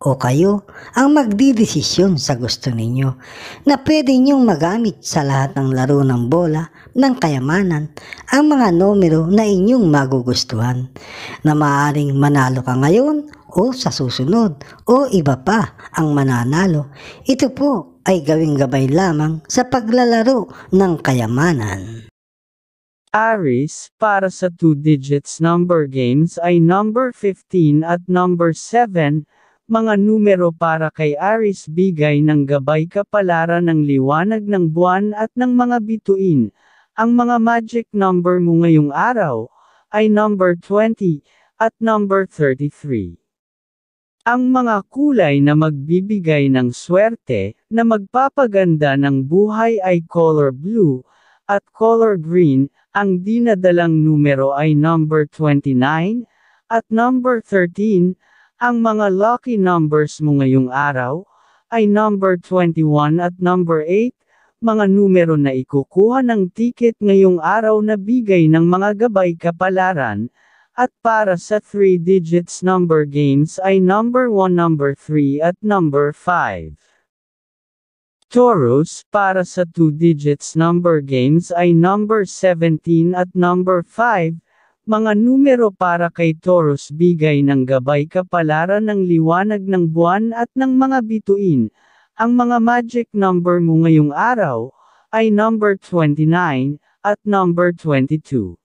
o kayo ang magdidesisyon sa gusto ninyo na pwede ninyong magamit sa lahat ng laro ng bola ng kayamanan ang mga numero na inyong magugustuhan na maaring manalo ka ngayon o sa susunod o iba pa ang mananalo. Ito po ay gawing gabay lamang sa paglalaro ng kayamanan. Aries, para sa 2 digits number games ay number 15 at number 7, mga numero para kay Aris bigay ng gabay kapalaran ng liwanag ng buwan at ng mga bituin. Ang mga magic number mo ngayong araw ay number 20 at number 33. Ang mga kulay na magbibigay ng swerte na magpapaganda ng buhay ay color blue at color green. Ang dinadalang numero ay number 29 at number 13 ang mga lucky numbers mo ngayong araw, ay number 21 at number 8, mga numero na ikukuha ng ticket ngayong araw na bigay ng mga gabay kapalaran, at para sa 3 digits number games ay number 1, number 3 at number 5. Taurus para sa 2 digits number games ay number 17 at number 5, mga numero para kay Taurus bigay ng gabay kapalaran ng liwanag ng buwan at ng mga bituin. Ang mga magic number mo ngayong araw ay number 29 at number 22.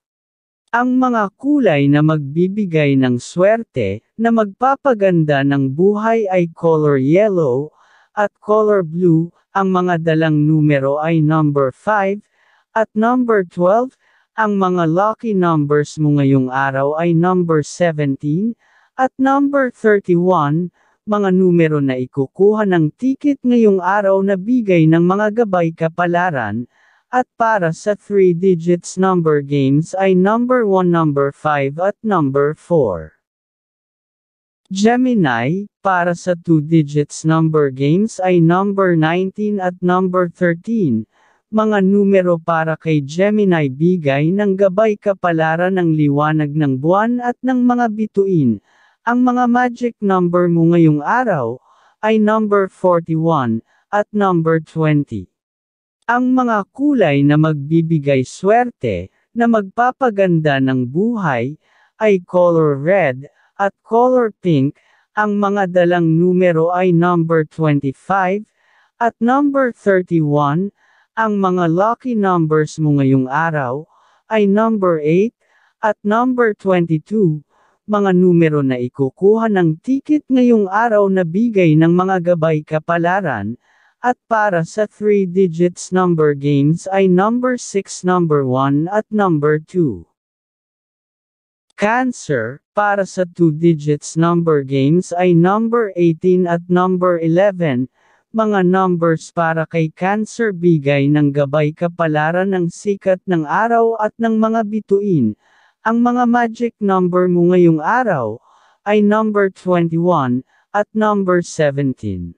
Ang mga kulay na magbibigay ng swerte, na magpapaganda ng buhay ay color yellow, at color blue, ang mga dalang numero ay number 5, at number 12, ang mga lucky numbers mo ngayong araw ay number 17 at number 31, mga numero na ikukuha ng ticket ngayong araw na bigay ng mga gabay kapalaran, at para sa 3 digits number games ay number 1, number 5 at number 4. Gemini, para sa 2 digits number games ay number 19 at number 13, mga numero para kay Gemini bigay ng gabay kapalaran ng liwanag ng buwan at ng mga bituin. Ang mga magic number mo ngayong araw ay number 41 at number 20. Ang mga kulay na magbibigay swerte na magpapaganda ng buhay ay color red at color pink. Ang mga dalang numero ay number 25 at number 31 ang mga lucky numbers mo ngayong araw ay number 8 at number 22, mga numero na ikukuha ng ticket ngayong araw na bigay ng mga gabay kapalaran, at para sa 3 digits number games ay number 6, number 1 at number 2. Cancer, para sa 2 digits number games ay number 18 at number 11, mga numbers para kay Cancer bigay ng gabay kapalaran ng sikat ng araw at ng mga bituin. Ang mga magic number mo ngayong araw ay number 21 at number 17.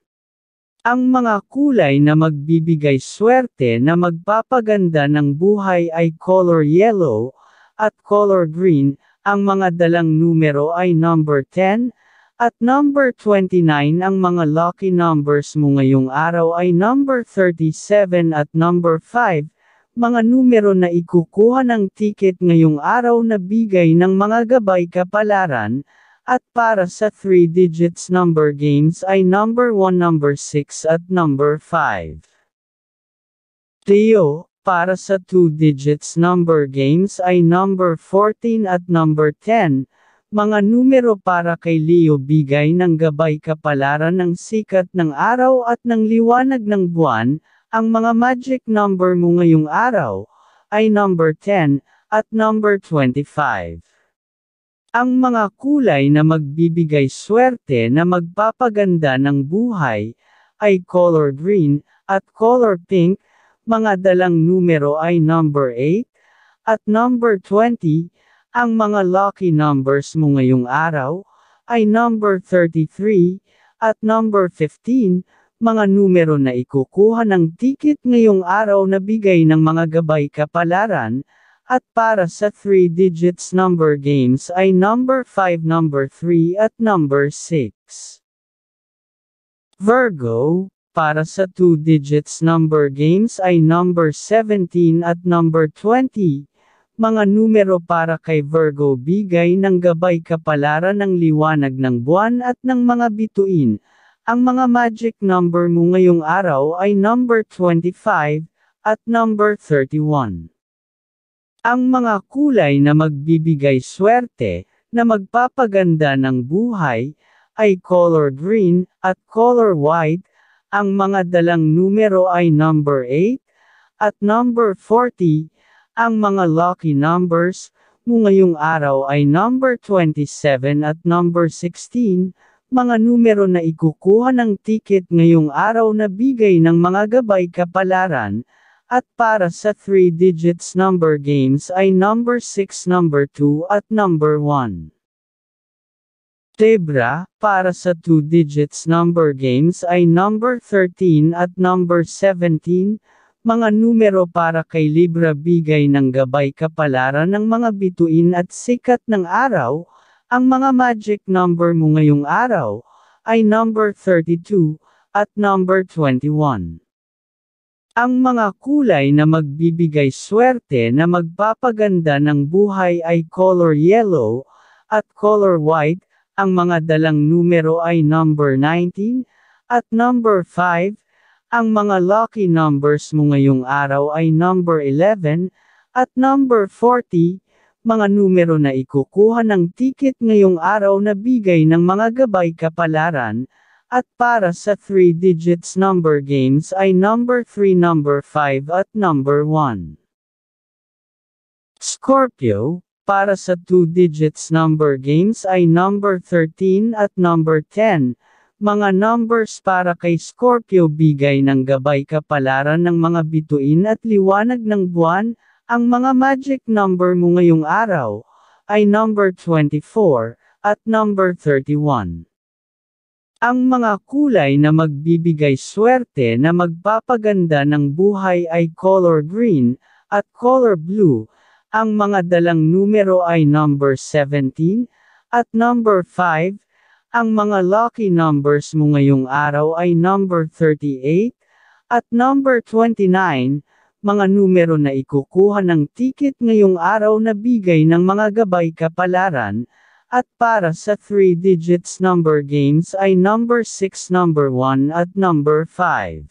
Ang mga kulay na magbibigay swerte na magpapaganda ng buhay ay color yellow at color green. Ang mga dalang numero ay number 10, at number 29 ang mga lucky numbers mo ngayong araw ay number 37 at number 5, mga numero na ikukuha ng ticket ngayong araw na bigay ng mga gabay kapalaran, at para sa 3 digits number games ay number 1, number 6 at number 5. Teo, para sa 2 digits number games ay number 14 at number 10, mga numero para kay Leo bigay ng gabay kapalaran ng sikat ng araw at ng liwanag ng buwan, ang mga magic number mo ngayong araw, ay number 10, at number 25. Ang mga kulay na magbibigay swerte na magpapaganda ng buhay, ay color green, at color pink, mga dalang numero ay number 8, at number 20, ang mga lucky numbers mo ngayong araw ay number 33 at number 15, mga numero na ikukuha ng ticket ngayong araw na bigay ng mga gabay kapalaran, at para sa 3 digits number games ay number 5, number 3 at number 6. Virgo, para sa 2 digits number games ay number 17 at number 20, mga numero para kay Virgo bigay ng gabay kapalaran ng liwanag ng buwan at ng mga bituin. Ang mga magic number mo ngayong araw ay number 25 at number 31. Ang mga kulay na magbibigay swerte na magpapaganda ng buhay ay color green at color white. Ang mga dalang numero ay number 8 at number 40. Ang mga lucky numbers mo ngayong araw ay number 27 at number 16, mga numero na ikukuha ng ticket ngayong araw na bigay ng mga gabay kapalaran, at para sa 3 digits number games ay number 6, number 2 at number 1. Tebra, para sa 2 digits number games ay number 13 at number 17, mga numero para kay Libra bigay ng gabay kapalaran ng mga bituin at sikat ng araw, ang mga magic number mo ngayong araw, ay number 32, at number 21. Ang mga kulay na magbibigay swerte na magpapaganda ng buhay ay color yellow, at color white, ang mga dalang numero ay number 19, at number 5, ang mga lucky numbers mo ngayong araw ay number 11 at number 40, mga numero na ikukuha ng ticket ngayong araw na bigay ng mga gabay kapalaran, at para sa 3 digits number games ay number 3, number 5 at number 1. Scorpio, para sa 2 digits number games ay number 13 at number 10, mga numbers para kay Scorpio bigay ng gabay kapalaran ng mga bituin at liwanag ng buwan, ang mga magic number mo ngayong araw, ay number 24, at number 31. Ang mga kulay na magbibigay swerte na magpapaganda ng buhay ay color green at color blue. Ang mga dalang numero ay number 17 at number 5 ang mga lucky numbers mo ngayong araw ay number 38 at number 29, mga numero na ikukuha ng ticket ngayong araw na bigay ng mga gabay kapalaran, at para sa 3 digits number games ay number 6, number 1 at number 5.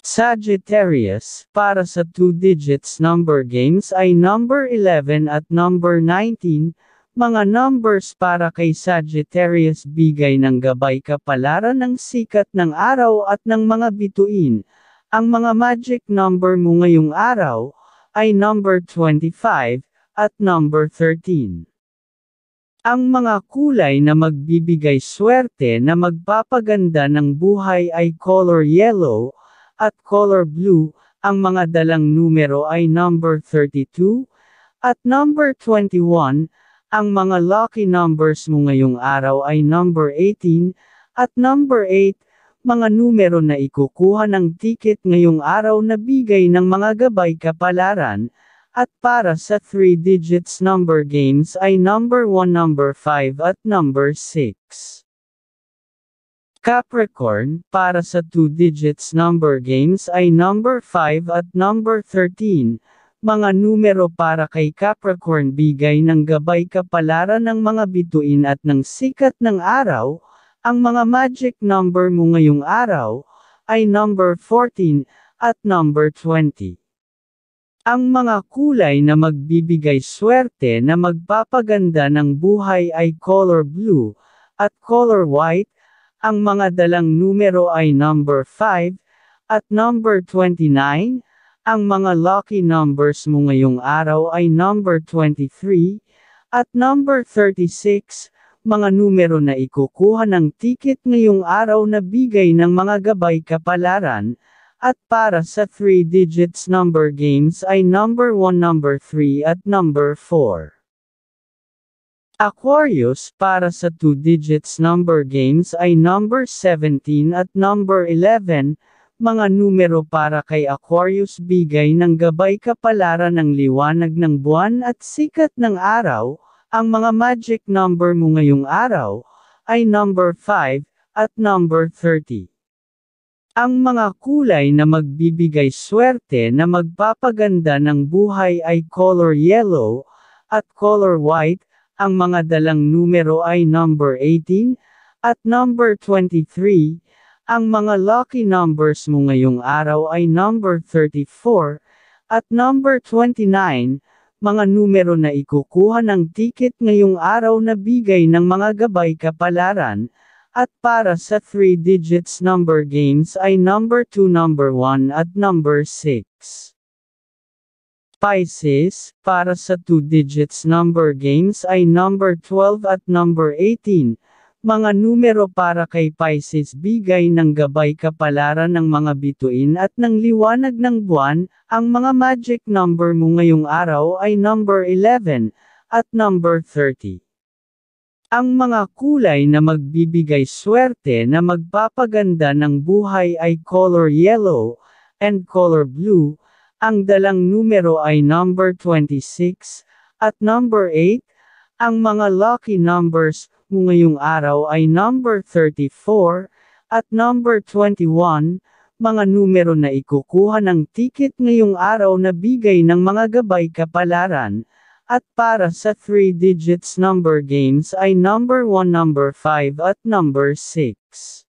Sagittarius, para sa 2 digits number games ay number 11 at number 19, mga numbers para kay Sagittarius bigay ng gabay kapalaran ng sikat ng araw at ng mga bituin. Ang mga magic number mo ngayong araw ay number 25 at number 13. Ang mga kulay na magbibigay swerte na magpapaganda ng buhay ay color yellow at color blue. Ang mga dalang numero ay number 32 at number 21 ang mga lucky numbers mo ngayong araw ay number 18, at number 8, mga numero na ikukuha ng ticket ngayong araw na bigay ng mga gabay kapalaran, at para sa 3 digits number games ay number 1, number 5 at number 6. Capricorn, para sa 2 digits number games ay number 5 at number 13, mga numero para kay Capricorn bigay ng gabay kapalaran ng mga bituin at ng sikat ng araw, ang mga magic number mo ngayong araw, ay number 14, at number 20. Ang mga kulay na magbibigay swerte na magpapaganda ng buhay ay color blue, at color white, ang mga dalang numero ay number 5, at number 29, ang mga lucky numbers mo ngayong araw ay number 23 at number 36, mga numero na ikukuha ng ticket ngayong araw na bigay ng mga gabay kapalaran, at para sa 3 digits number games ay number 1, number 3 at number 4. Aquarius para sa 2 digits number games ay number 17 at number 11, mga numero para kay Aquarius bigay ng gabay kapalaran ng liwanag ng buwan at sikat ng araw, ang mga magic number mo ngayong araw, ay number 5, at number 30. Ang mga kulay na magbibigay swerte na magpapaganda ng buhay ay color yellow, at color white, ang mga dalang numero ay number 18, at number 23, ang mga lucky numbers mo ngayong araw ay number 34 at number 29, mga numero na ikukuha ng ticket ngayong araw na bigay ng mga gabay kapalaran, at para sa 3 digits number games ay number 2, number 1 at number 6. Pisces, para sa 2 digits number games ay number 12 at number 18, mga numero para kay Pisces bigay ng gabay kapalaran ng mga bituin at ng liwanag ng buwan, ang mga magic number mo ngayong araw ay number 11 at number 30. Ang mga kulay na magbibigay swerte na magpapaganda ng buhay ay color yellow and color blue, ang dalang numero ay number 26 at number 8, ang mga lucky numbers mo ngayong araw ay number 34 at number 21, mga numero na ikukuha ng ticket ngayong araw na bigay ng mga gabay kapalaran, at para sa 3 digits number games ay number 1, number 5 at number 6.